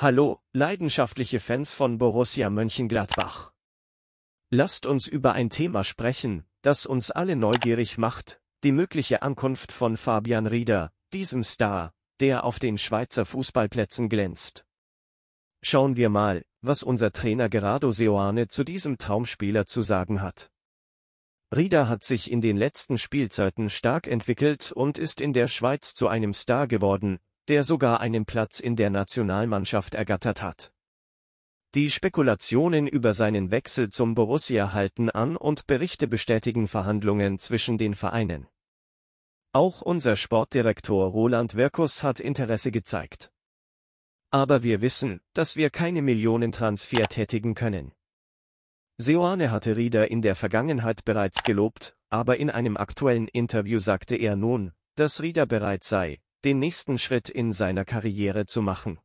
Hallo, leidenschaftliche Fans von Borussia Mönchengladbach. Lasst uns über ein Thema sprechen, das uns alle neugierig macht, die mögliche Ankunft von Fabian Rieder, diesem Star, der auf den Schweizer Fußballplätzen glänzt. Schauen wir mal, was unser Trainer Gerardo Seoane zu diesem Traumspieler zu sagen hat. Rieder hat sich in den letzten Spielzeiten stark entwickelt und ist in der Schweiz zu einem Star geworden, der sogar einen Platz in der Nationalmannschaft ergattert hat. Die Spekulationen über seinen Wechsel zum Borussia halten an und Berichte bestätigen Verhandlungen zwischen den Vereinen. Auch unser Sportdirektor Roland Wirkus hat Interesse gezeigt. Aber wir wissen, dass wir keine Millionentransfer tätigen können. Seoane hatte Rieder in der Vergangenheit bereits gelobt, aber in einem aktuellen Interview sagte er nun, dass Rieder bereit sei, den nächsten Schritt in seiner Karriere zu machen.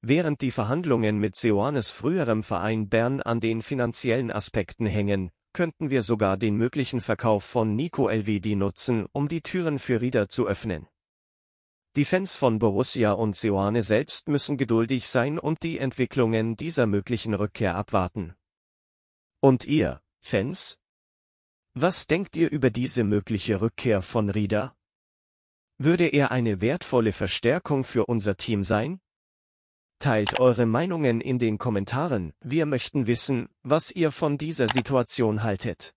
Während die Verhandlungen mit Seoanes früherem Verein Bern an den finanziellen Aspekten hängen, könnten wir sogar den möglichen Verkauf von Nico Elvedi nutzen, um die Türen für Rieder zu öffnen. Die Fans von Borussia und Seoane selbst müssen geduldig sein und die Entwicklungen dieser möglichen Rückkehr abwarten. Und ihr, Fans? Was denkt ihr über diese mögliche Rückkehr von Rieder? Würde er eine wertvolle Verstärkung für unser Team sein? Teilt eure Meinungen in den Kommentaren, wir möchten wissen, was ihr von dieser Situation haltet.